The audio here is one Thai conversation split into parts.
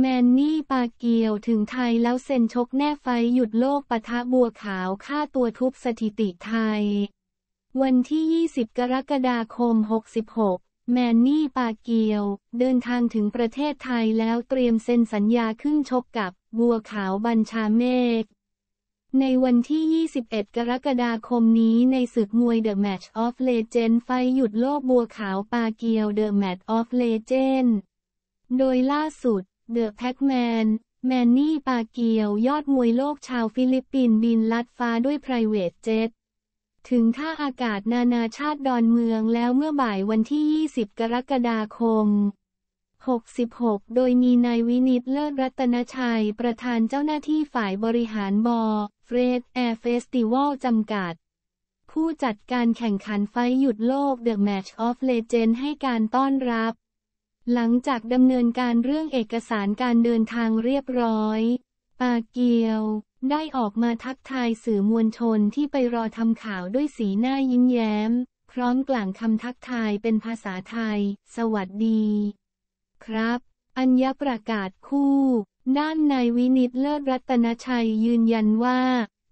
แมนนี่ปาเกียวถึงไทยแล้วเซ็นชกแน่ไฟหยุดโลกปะทะบัวขาวค่าตัวทุบสถิติไทย วันที่ 20 กรกฎาคม 66 แมนนี่ปาเกียว เดินทางถึงประเทศไทยแล้วเตรียมเซ็นสัญญาขึ้นชกกับบัวขาวบัญชาเมฆในวันที่ 21 กรกฎาคมนี้ในศึกมวย The Match of Legend ไฟหยุดโลกบัวขาวปาเกียว The Match of Legend โดยล่าสุดเดอะแพ็กแมนแมนนี่ปาเกียว ยอดมวยโลกชาวฟิลิปปินส์บินลัดฟ้าด้วย p r i v a t e jet ถึงท่าอากาศนานาชาติดอนเมืองแล้วเมื่อบ่ายวันที่ 20 กรกฎาคม 66 โดยมีนายวินิต เลิศรัตนชัย ประธานเจ้าหน้าที่ฝ่ายบริหารบอเฟรดแอร์เฟสติวัลจำกัด ผู้จัดการแข่งขันไฟหยุดโลกดอะแม t ชออ f l เ g e n d ให้การต้อนรับหลังจากดำเนินการเรื่องเอกสารการเดินทางเรียบร้อย ปาเกียว ได้ออกมาทักทายสื่อมวลชนที่ไปรอทำข่าวด้วยสีหน้ายิ้มแย้ม พร้อมกล่างคำทักทายเป็นภาษาไทย สวัสดี ครับ อัญญประกาศคู่ ด้านนายวินิตเลิศรัตนชัยยืนยันว่า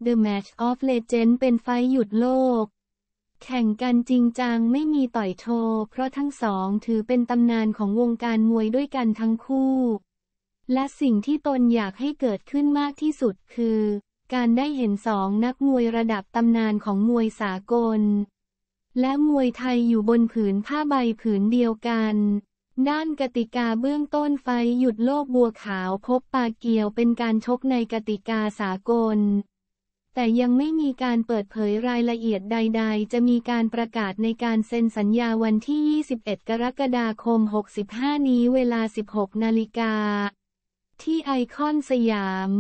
The Match of Legend เป็นไฟหยุดโลกแข่งกันจริงจังไม่มีต่อยโชว์เพราะทั้งสองถือเป็นตำนานของวงการมวยด้วยกันทั้งคู่ และสิ่งที่ตนอยากให้เกิดขึ้นมากที่สุดคือ การได้เห็นสองนักมวยระดับตำนานของมวยสากล และมวยไทยอยู่บนผืนผ้าใบผืนเดียวกัน ด้านกติกาเบื้องต้นไฟหยุดโลกบัวขาวพบปาเกียวเป็นการชกในกติกาสากลแต่ยังไม่มีการเปิดเผยรายละเอียดใด ๆ จะมีการประกาศในการเซ็นสัญญาวันที่ 21 กรกฎาคม 65 นี้เวลา 16 นาฬิกา ที่ไอคอนสยาม